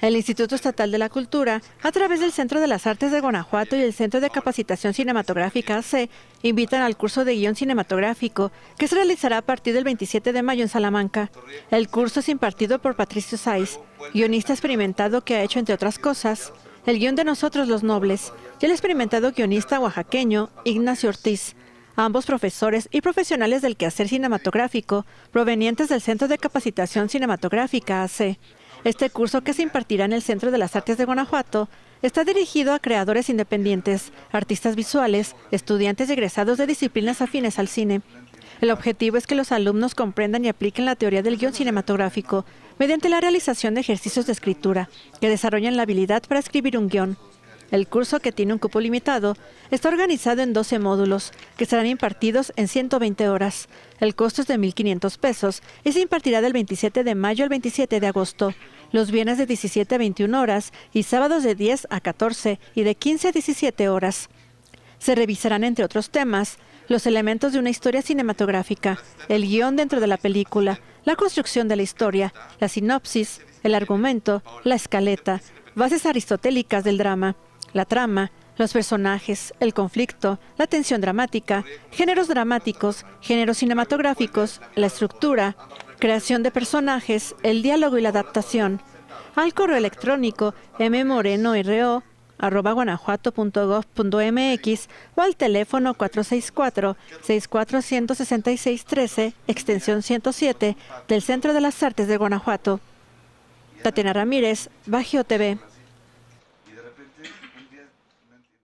El, Instituto Estatal de la Cultura, a través del Centro de las Artes de Guanajuato y el Centro de Capacitación Cinematográfica AC, invitan al curso de guión cinematográfico que se realizará a partir del 27 de mayo en Salamanca. El curso es impartido por Patricio Saiz, guionista experimentado que ha hecho, entre otras cosas, el guión de Nosotros los Nobles y el experimentado guionista oaxaqueño Ignacio Ortiz ambos profesores y profesionales del quehacer cinematográfico, provenientes del Centro de Capacitación Cinematográfica AC. Este curso que se impartirá en el Centro de las Artes de Guanajuato está dirigido a creadores independientes, artistas visuales, estudiantes y egresados de disciplinas afines al cine. El objetivo es que los alumnos comprendan y apliquen la teoría del guión cinematográfico mediante la realización de ejercicios de escritura que desarrollan la habilidad para escribir un guión. El curso, que tiene un cupo limitado, está organizado en 12 módulos, que serán impartidos en 120 horas. El costo es de 1.500 pesos y se impartirá del 27 de mayo al 27 de agosto, los viernes de 17 a 21 horas y sábados de 10 a 14 y de 15 a 17 horas. Se revisarán, entre otros temas, los elementos de una historia cinematográfica, el guión dentro de la película, la construcción de la historia, la sinopsis, el argumento, la escaleta, bases aristotélicas del drama. La trama, los personajes, el conflicto, la tensión dramática, géneros dramáticos, géneros cinematográficos, la estructura, creación de personajes, el diálogo y la adaptación. Al correo electrónico guanajuato.gov.mx o al teléfono 464-6416613, extensión 107, del Centro de las Artes de Guanajuato. Tatiana Ramírez, Bajio TV.